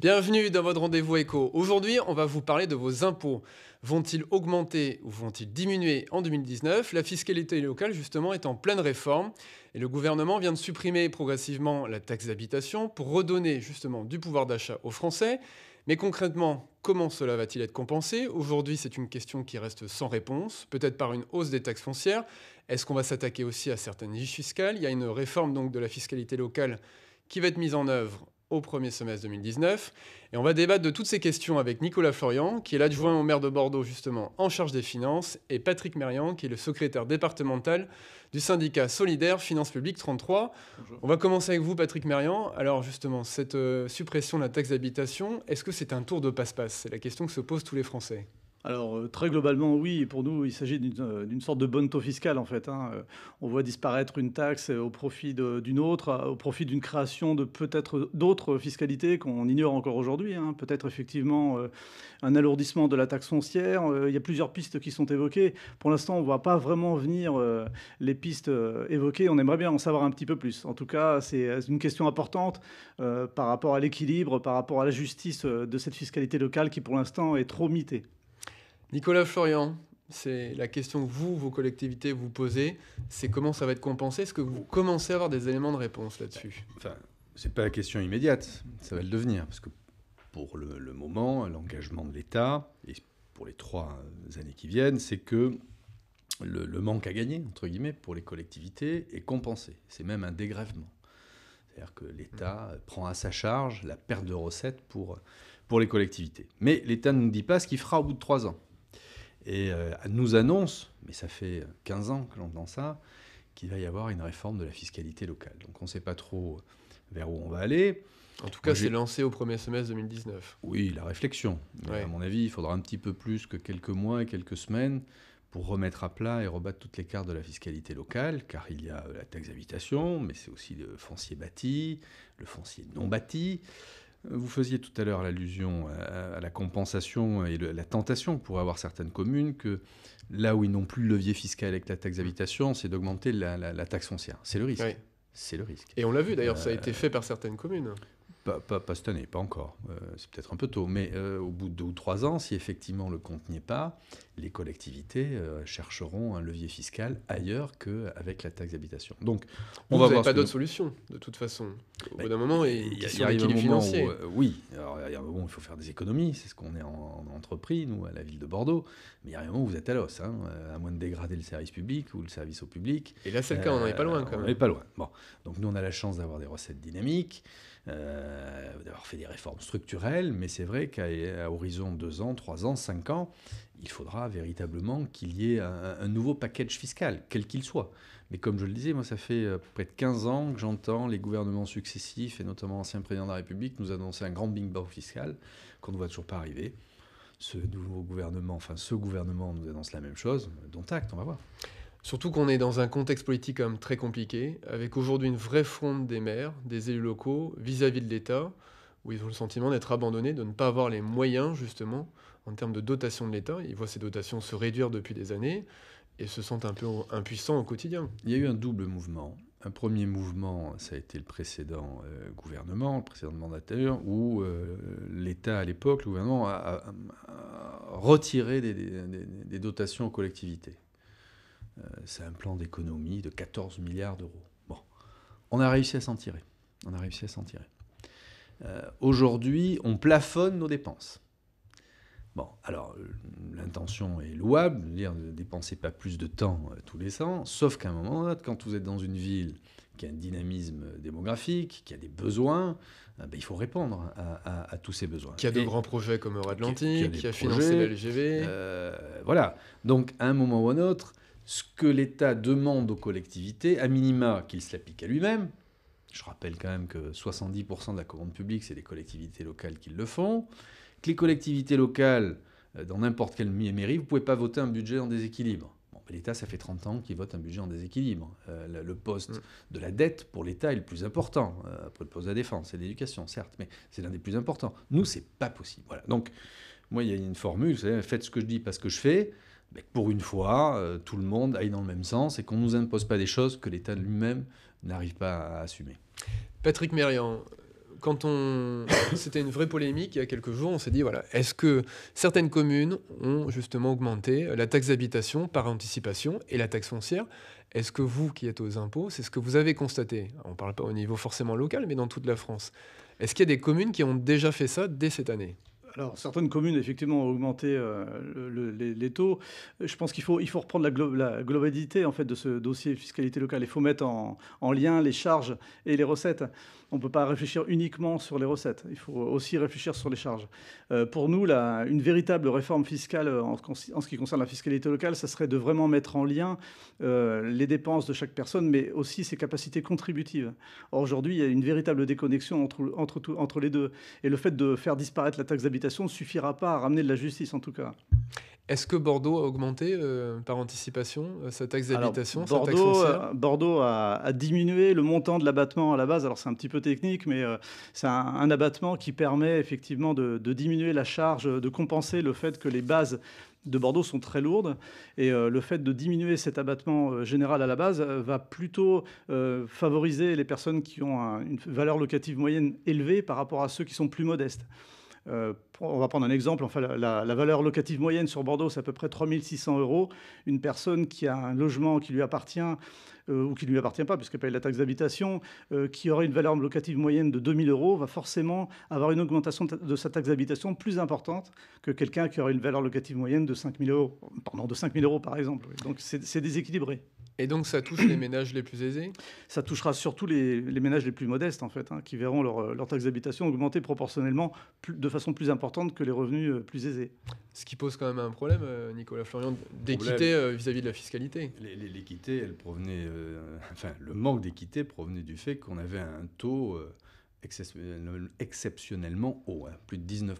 Bienvenue dans votre rendez-vous éco. Aujourd'hui, on va vous parler de vos impôts. Vont-ils augmenter ou vont-ils diminuer en 2019 La fiscalité locale, justement, est en pleine réforme et le gouvernement vient de supprimer progressivement la taxe d'habitation pour redonner, justement, du pouvoir d'achat aux Français. Mais concrètement, comment cela va-t-il être compensé Aujourd'hui, c'est une question qui reste sans réponse, peut-être par une hausse des taxes foncières. Est-ce qu'on va s'attaquer aussi à certaines niches fiscales Il y a une réforme donc de la fiscalité locale qui va être mise en œuvre au premier semestre 2019. Et on va débattre de toutes ces questions avec Nicolas Florian, qui est l'adjoint au maire de Bordeaux, justement, en charge des finances, et Patrick Merian, qui est le secrétaire départemental du syndicat solidaire Finances publiques 33. On va commencer avec vous, Patrick Merian. Alors, justement, cette euh, suppression de la taxe d'habitation, est-ce que c'est un tour de passe-passe C'est la question que se posent tous les Français. Alors euh, très globalement, oui. Pour nous, il s'agit d'une euh, sorte de bonne taux fiscal en fait. Hein. Euh, on voit disparaître une taxe au profit d'une autre, au profit d'une création de peut-être d'autres fiscalités qu'on ignore encore aujourd'hui. Hein. Peut-être effectivement un alourdissement de la taxe foncière. Il y a plusieurs pistes qui sont évoquées. Pour l'instant, on ne voit pas vraiment venir les pistes évoquées. On aimerait bien en savoir un petit peu plus. En tout cas, c'est une question importante par rapport à l'équilibre, par rapport à la justice de cette fiscalité locale qui pour l'instant est trop mitée. Nicolas Florian, c'est la question que vous, vos collectivités, vous posez, c'est comment ça va être compensé Est-ce que vous commencez à avoir des éléments de réponse là-dessus Enfin, c'est pas la question immédiate, ça va le devenir, parce que pour le, moment, l'engagement de l'État, et pour les trois euh, années qui viennent, c'est que le, manque à gagner, entre guillemets, pour les collectivités est compensé. C'est même un dégrèvement. C'est-à-dire que l'État mmh. prend à sa charge la perte de recettes pour, pour les collectivités. Mais l'État ne nous dit pas ce qu'il fera au bout de trois ans et euh, nous annonce, mais ça fait 15 ans que l'on entend ça, qu'il va y avoir une réforme de la fiscalité locale. Donc on ne sait pas trop vers où on va aller. En tout cas, c'est lancé au premier semestre 2019. Oui, la réflexion. À mon avis, il faudra un petit peu plus que quelques mois et quelques semaines pour remettre à plat et rebattre toutes les cartes de la fiscalité locale, car il y a la taxe d'habitation, mais c'est aussi le foncier bâti, le foncier non bâti. Vous faisiez tout à l'heure l'allusion à la compensation et la tentation pour avoir certaines communes que là où ils n'ont plus le levier fiscal avec la taxe d'habitation, c'est d'augmenter la, taxe foncière. C'est le risque. C'est le risque. Et on l'a vu d'ailleurs, ça a euh, été fait par certaines communes pas, pas, cette année, pas encore. Euh, c'est peut-être un peu tôt. Mais euh, au bout de deux ou trois ans, si effectivement le compte n'y est pas, les collectivités euh, chercheront un levier fiscal ailleurs qu'avec la taxe d'habitation. Donc, on Vous va pas d'autre solution, de toute façon. Au bout d'un moment, il y, oui, il a un moment il faut faire des économies. C'est ce qu'on est en, entreprise, nous, à la ville de Bordeaux. Mais il y a un moment où vous êtes à l'os, hein, à moins de dégrader le service public ou le service au public. Et là, c'est le cas, on n'en est pas loin. Quand on n'en pas loin. Bon. Donc, nous, on a la chance d'avoir des recettes dynamiques. Euh, d'avoir fait des réformes structurelles, mais c'est vrai qu'à horizon 2 ans, 3 ans, 5 ans, il faudra véritablement qu'il y ait un, nouveau package fiscal, quel qu'il soit. Mais comme je le disais, moi, ça fait euh, près de 15 ans que j'entends les gouvernements successifs, et notamment l'ancien président de la République, nous annoncer un grand big bang fiscal qu'on ne voit toujours pas arriver. Ce nouveau gouvernement, enfin ce gouvernement nous annonce la même chose, dont acte, on va voir. Surtout qu'on est dans un contexte politique très compliqué, avec aujourd'hui une vraie fronde des maires, des élus locaux vis-à-vis de l'État, où ils ont le sentiment d'être abandonnés, de ne pas avoir les moyens justement en termes de dotation de l'État. Ils voient ces dotations se réduire depuis des années et se sentent un peu impuissants au quotidien. Il y a eu un double mouvement. Un premier mouvement, ça a été le précédent euh, gouvernement, le précédent mandataire, où euh, l'État à l'époque, le gouvernement, a, retiré des, des dotations aux collectivités euh, c'est un plan d'économie de 14 milliards d'euros. Bon, on a réussi à s'en tirer. On a réussi à s'en tirer. Euh, aujourd'hui, on plafonne nos dépenses. Bon, alors euh, l'intention est louable, de dire ne dépensez pas plus de temps tous les ans, sauf qu'à un moment autre, quand vous êtes dans une ville qui a un dynamisme démographique, qui a des besoins, ben, il faut répondre à, tous ces besoins. Qui a de grands projets comme Euro qui, a, financé voilà. Donc à un moment ou un autre, ce que l'État demande aux collectivités, à minima qu'il se l'applique à lui-même. Je rappelle quand même que 70% de la commande publique, c'est les collectivités locales qui le font. Que les collectivités locales, euh, dans n'importe quelle mairie, vous pouvez pas voter un budget en déséquilibre. Bon, L'État, ça fait 30 ans qu'il vote un budget en déséquilibre. Euh, le poste mm. de la dette, pour l'État, est le plus important. Euh, après le poste de la défense et de l'éducation, certes, mais c'est l'un des plus importants. Nous, c'est pas possible. Voilà. Donc, moi, il y a une formule, vous savez, faites ce que je dis, parce ce que je fais pour une fois, euh, tout le monde aille dans le même sens et qu'on ne nous impose pas des choses que l'État lui-même n'arrive pas à assumer. Patrick Mérian, quand on, c'était une vraie polémique il y a quelques jours, on s'est dit voilà, est-ce que certaines communes ont justement augmenté la taxe d'habitation par anticipation et la taxe foncière Est-ce que vous qui êtes aux impôts, c'est ce que vous avez constaté On ne parle pas au niveau forcément local, mais dans toute la France. Est-ce qu'il y a des communes qui ont déjà fait ça dès cette année alors, certaines communes, effectivement, ont augmenté euh, les, taux. Je pense qu'il faut, il faut reprendre la, globalité en fait, de ce dossier fiscalité locale. Il faut mettre en, lien les charges et les recettes. On ne peut pas réfléchir uniquement sur les recettes. Il faut aussi réfléchir sur les charges. Euh, pour nous, la, une véritable réforme fiscale en, ce qui concerne la fiscalité locale, ça serait de vraiment mettre en lien euh, les dépenses de chaque personne, mais aussi ses capacités contributives. Or, aujourd'hui, il y a une véritable déconnexion entre, entre, entre les deux. Et le fait de faire disparaître la taxe d'habitation, ne suffira pas à ramener de la justice, en tout cas. Est-ce que Bordeaux a augmenté euh, par anticipation euh, sa taxe d'habitation, Bordeaux euh, a, diminué le montant de l'abattement à la base. Alors c'est un petit peu technique, mais c'est un, abattement qui permet effectivement de, diminuer la charge, de compenser le fait que les bases de Bordeaux sont très lourdes et le fait de diminuer cet abattement général à la base va plutôt favoriser les personnes qui ont une valeur locative moyenne élevée par rapport à ceux qui sont plus modestes. Euh, on va prendre un exemple. Enfin, la, la valeur locative moyenne sur Bordeaux, c'est à peu près 3600 euros. Une personne qui a un logement qui lui appartient euh, ou qui ne lui appartient pas puisqu'elle paye la taxe d'habitation, euh, qui aurait une valeur locative moyenne de 2000 euros, va forcément avoir une augmentation de sa taxe d'habitation plus importante que quelqu'un qui aurait une valeur locative moyenne de 5000 euros, pardon, de 5000 euros par exemple. Donc c'est déséquilibré. Et donc ça touche les ménages les plus aisés Ça touchera surtout les, ménages les plus modestes, en fait, hein, qui verront leur, taxe d'habitation augmenter proportionnellement de façon plus importante que les revenus euh, plus aisés. Ce qui pose quand même un problème, Nicolas Florian, d'équité vis à -vis de la fiscalité. L'équité, elle provenait euh, enfin, le manque d'équité provenait du fait qu'on avait un taux euh, exceptionnellement haut, hein, plus de 19%,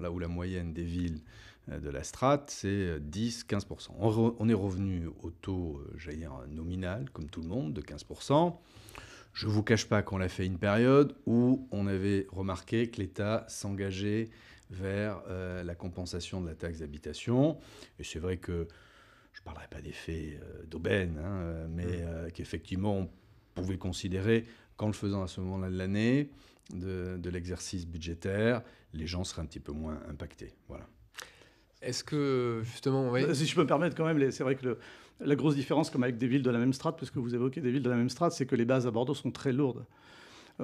là où la moyenne des villes euh, de la strate, c'est 10-15%. On, on, est revenu au taux, j'allais nominal, comme tout le monde, de 15%. Je ne vous cache pas qu'on l'a fait une période où on avait remarqué que l'État s'engageait vers la compensation de la taxe d'habitation. Et c'est vrai que je ne parlerai pas d'effet euh, d'aubaine, hein, euh, mais mm. euh, qu'effectivement on pouvait considérer qu'en le faisant à ce moment-là de l'année, de, l'exercice budgétaire, les gens seraient un petit peu moins impactés. Voilà. Est-ce que justement, bah, si je peux me permettre quand même, c'est vrai que la grosse différence, comme avec des villes de la même strate, puisque vous évoquez des villes de la même strate, c'est que les bases à Bordeaux sont très lourdes.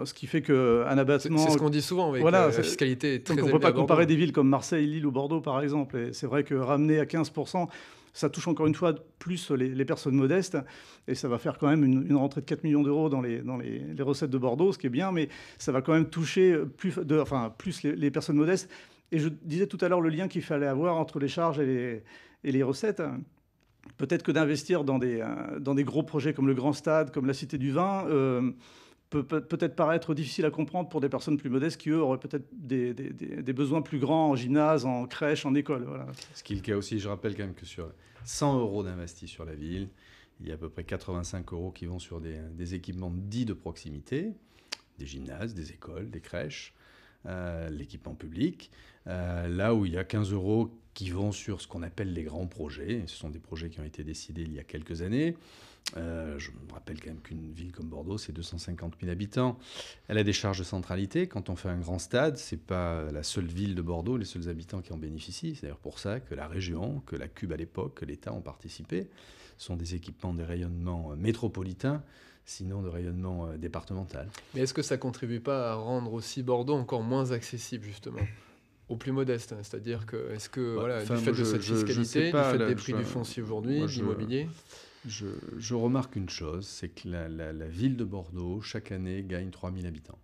ce qui fait qu'un abattement. C'est ce qu'on dit souvent, avec voilà, la fiscalité est très On ne peut pas comparer des villes comme Marseille, Lille ou Bordeaux, par exemple. Et c'est vrai que ramener à 15%, ça touche encore une fois plus les, personnes modestes et ça va faire quand même une, rentrée de 4 millions d'euros dans, les, dans les, recettes de Bordeaux, ce qui est bien, mais ça va quand même toucher plus, de, enfin, plus les, personnes modestes. Et je disais tout à l'heure le lien qu'il fallait avoir entre les charges et les, et les recettes. Peut-être que d'investir dans des, euh, dans des gros projets comme le Grand Stade, comme la Cité du Vin, euh, peut peut-être paraître difficile à comprendre pour des personnes plus modestes qui, eux, auraient peut-être des, des, besoins plus grands en gymnase, en crèche, en école. Voilà. Ce qui est le cas aussi, je rappelle quand même que sur 100 euros d'investis sur la ville, il y a à peu près 85 euros qui vont sur des, équipements dits de proximité, des gymnases, des écoles, des crèches, euh, l'équipement public. Euh, là où il y a 15 euros qui vont sur ce qu'on appelle les grands projets, ce sont des projets qui ont été décidés il y a quelques années. Euh, je me rappelle quand même qu'une ville comme Bordeaux, c'est 250 000 habitants. Elle a des charges de centralité. Quand on fait un grand stade, c'est pas la seule ville de Bordeaux, les seuls habitants qui en bénéficient. C'est d'ailleurs pour ça que la région, que la Cube à l'époque, que l'État ont participé. Ce sont des équipements, des rayonnements métropolitains sinon de rayonnement euh, départemental. Mais est-ce que ça ne contribue pas à rendre aussi Bordeaux encore moins accessible justement aux plus modestes hein. C'est-à-dire que est-ce que bah, voilà, du fait de cette fiscalité, du fait des prix du foncier aujourd'hui, de l'immobilier je, remarque une chose, c'est que la, ville de Bordeaux, chaque année, gagne 3000 habitants.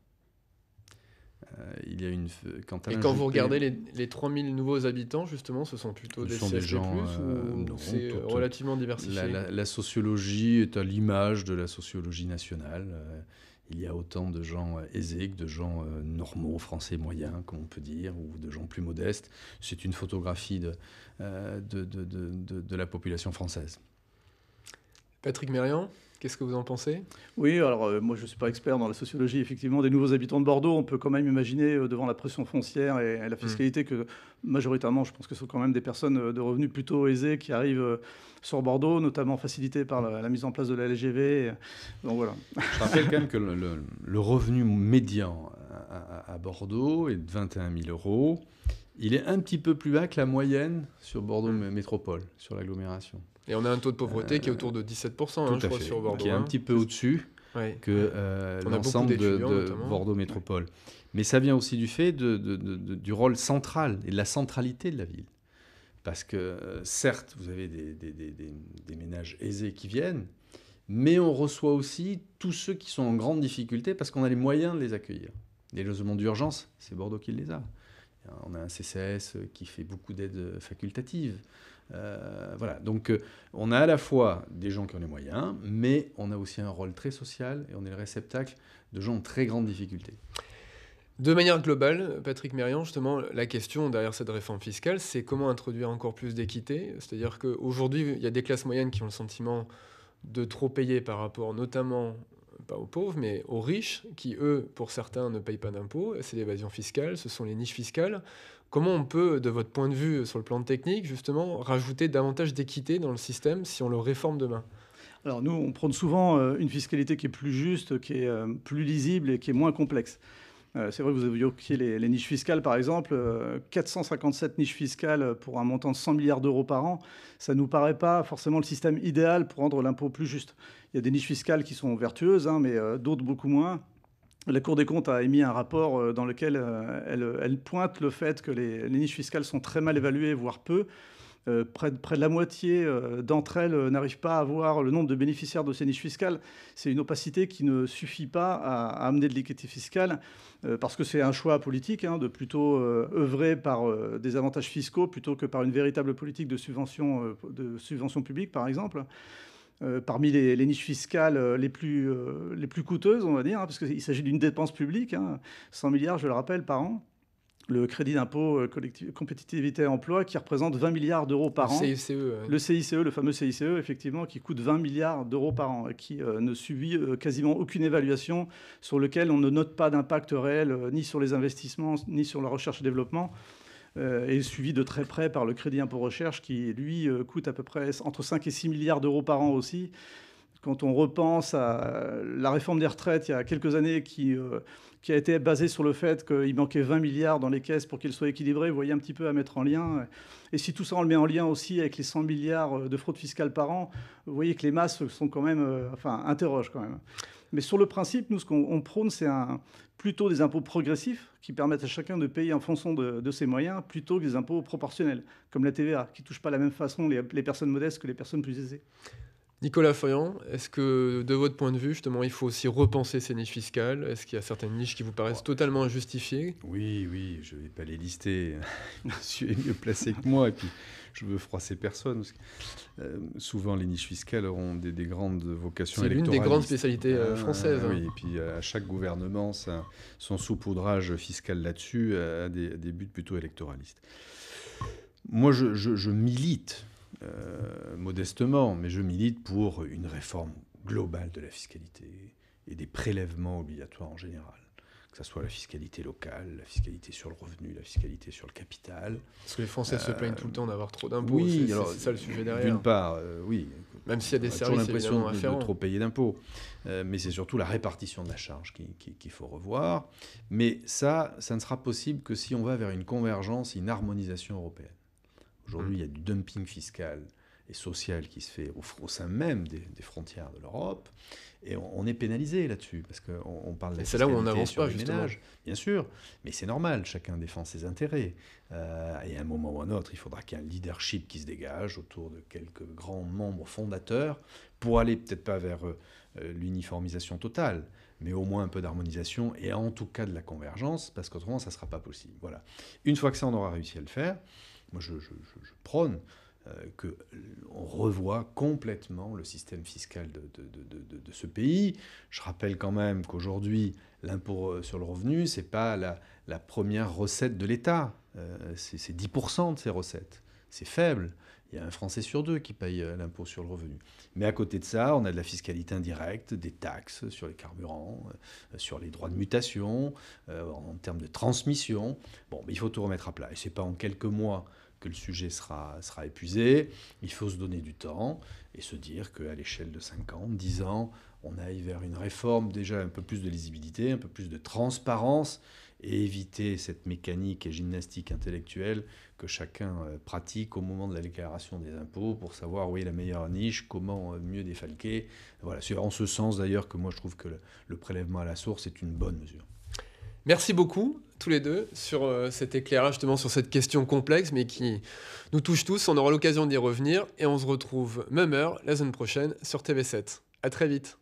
Euh, il y a une, quand Et quand vous regardez les, 3 3000 nouveaux habitants, justement, ce sont plutôt des, sont des gens, euh, c'est relativement diversifié la, sociologie est à l'image de la sociologie nationale. Euh, il y a autant de gens aisés que de gens normaux, français moyens, comme on peut dire, ou de gens plus modestes. C'est une photographie de, de la population française. Patrick Mérian, qu'est-ce que vous en pensez Oui, alors euh, moi je ne suis pas expert dans la sociologie effectivement des nouveaux habitants de Bordeaux. On peut quand même imaginer euh, devant la pression foncière et, la mm. fiscalité que majoritairement je pense que ce sont quand même des personnes euh, de revenus plutôt aisés qui arrivent sur Bordeaux, notamment facilitées par la, mise en place de la LGV. donc voilà. Je rappelle quand même que le, revenu médian à, à, Bordeaux est de 21 000 euros. Il est un petit peu plus bas que la moyenne sur Bordeaux mm. Métropole, sur l'agglomération. Et on a un taux de pauvreté qui est euh, autour de 17%, hein, je crois, sur Bordeaux. Qui est un hein. petit peu au-dessus que euh, l'ensemble de, Bordeaux Métropole. Mais ça vient aussi du fait du rôle central et de la centralité de la ville. Parce que euh, certes, vous avez des, ménages aisés qui viennent, mais on reçoit aussi tous ceux qui sont en grande difficulté parce qu'on a les moyens de les accueillir. Les logements d'urgence, c'est Bordeaux qui les a. On a un CCS qui fait beaucoup d'aides facultatives. Euh, voilà, donc euh, on a à la fois des gens qui ont les moyens, mais on a aussi un rôle très social et on est le réceptacle de gens en très grande difficulté. De manière globale, Patrick Mérian, justement, la question derrière cette réforme fiscale, c'est comment introduire encore plus d'équité. C'est-à-dire qu'aujourd'hui, il y a des classes moyennes qui ont le sentiment de trop payer par rapport notamment, pas aux pauvres, mais aux riches, qui, eux, pour certains, ne payent pas d'impôts. C'est l'évasion fiscale, ce sont les niches fiscales. Comment on peut, de votre point de vue euh, sur le plan technique, justement, rajouter davantage d'équité dans le système si on le réforme demain Alors nous, on prône souvent euh, une fiscalité qui est plus juste, qui est euh, plus lisible et qui est moins complexe. C'est vrai que vous avez évoqué les, niches fiscales, par exemple. 457 niches fiscales pour un montant de 100 milliards d'euros par an, ça ne nous paraît pas forcément le système idéal pour rendre l'impôt plus juste. Il y a des niches fiscales qui sont vertueuses, hein, mais d'autres beaucoup moins la Cour des comptes a émis un rapport euh, dans lequel euh, elle, pointe le fait que les, niches fiscales sont très mal évaluées, voire peu. Euh, près, de, la moitié d'entre elles n'arrivent pas à voir le nombre de bénéficiaires de ces niches fiscales. C'est une opacité qui ne suffit pas à, amener de l'équité fiscale, parce que c'est un choix politique hein, de plutôt œuvrer par des avantages fiscaux plutôt que par une véritable politique de subvention, de subvention publique, par exemple. Euh, parmi les, niches fiscales euh, euh, les plus, coûteuses, on va dire, hein, parce qu'il s'agit d'une dépense publique, 100 hein, milliards, je le rappelle, par an. Le crédit d'impôt compétitivité emploi qui représente 20 milliards d'euros par an. CICE, Le CICE, e, le fameux CICE, effectivement, qui coûte 20 milliards d'euros par an qui ne subit quasiment aucune évaluation sur lequel on ne note pas d'impact réel ni sur les investissements, ni sur la recherche et développement et euh, suivi de très près par le crédit impôt recherche qui, lui, euh, coûte à peu près entre 5 et 6 milliards d'euros par an aussi quand on repense à la réforme des retraites il y a quelques années qui, euh, a été basée sur le fait qu'il manquait 20 milliards dans les caisses pour qu'elles soient équilibrées, vous voyez un petit peu à mettre en lien. Et si tout ça, on le met en lien aussi avec les 100 milliards de fraude fiscale par an, vous voyez que les masses sont quand même, enfin, interrogent quand même. Mais sur le principe, nous, ce qu'on prône, c'est plutôt des impôts progressifs qui permettent à chacun de payer en fonction de, ses moyens, plutôt que des impôts proportionnels, comme la TVA, qui ne touche pas de la même façon les, personnes modestes que les personnes plus aisées. Nicolas Foyan, est-ce que de votre point de vue, justement, il faut aussi repenser ces niches fiscales Est-ce qu'il y a certaines niches qui vous paraissent oh, totalement injustifiées Oui, oui, je ne vais pas les lister. Monsieur est mieux placé que moi. Et puis, je veux froisser personne. Euh, souvent, les niches fiscales auront des, des grandes vocations électorales. C'est l'une des grandes spécialités euh, euh, françaises. Hein. oui, et puis à chaque gouvernement, ça, son saupoudrage fiscal là-dessus a des, buts plutôt électoralistes. Moi, je milite, modestement, mais je milite pour une réforme globale de la fiscalité et des prélèvements obligatoires en général que ce soit la fiscalité locale, la fiscalité sur le revenu, la fiscalité sur le capital. Parce que les Français se plaignent tout le euh, temps d'avoir trop d'impôts. Oui, c'est ça le sujet derrière. D'une part, euh, oui. Même s'il y a des on a services l'impression de, trop payer d'impôts. Euh, mais c'est surtout la répartition de la charge qu'il qui, faut revoir. Mais ça, ça ne sera possible que si on va vers une convergence, une harmonisation européenne. Aujourd'hui, mmh. il y a du dumping fiscal et sociale qui se fait au, sein même des, frontières de l'Europe. Et on, est pénalisé là-dessus, parce qu'on on parle de C'est là où on n'avance pas, justement. bien sûr, mais c'est normal, chacun défend ses intérêts. Euh, et à un moment ou à un autre, il faudra qu'il y ait un leadership qui se dégage autour de quelques grands membres fondateurs pour aller peut-être pas vers euh, euh, l'uniformisation totale, mais au moins un peu d'harmonisation et en tout cas de la convergence, parce qu'autrement, ça ne sera pas possible. Voilà. Une fois que ça, on aura réussi à le faire, moi, je, je prône euh, que on revoit complètement le système fiscal de, de, de, de ce pays. Je rappelle quand même qu'aujourd'hui, l'impôt sur le revenu, ce n'est pas la, la, première recette de l'État. Euh, c'est 10% de ces recettes. C'est faible. Il y a un Français sur deux qui paye euh, l'impôt sur le revenu. Mais à côté de ça, on a de la fiscalité indirecte, des taxes sur les carburants, sur les droits de mutation, en termes de transmission. Bon, mais il faut tout remettre à plat. Et ce n'est pas en quelques mois que le sujet sera, sera épuisé. Il faut se donner du temps et se dire qu'à l'échelle de 5 ans, 10 ans, on aille vers une réforme déjà un peu plus de lisibilité, un peu plus de transparence et éviter cette mécanique et gymnastique intellectuelle que chacun euh, pratique au moment de la déclaration des impôts pour savoir où est la meilleure niche, comment euh, mieux défalquer. Voilà, c'est en ce sens d'ailleurs que moi je trouve que le prélèvement à la source est une bonne mesure. Merci beaucoup tous les deux sur euh, cet éclairage, justement sur cette question complexe, mais qui nous touche tous. On aura l'occasion d'y revenir et on se retrouve même heure la semaine prochaine sur TV7. À très vite.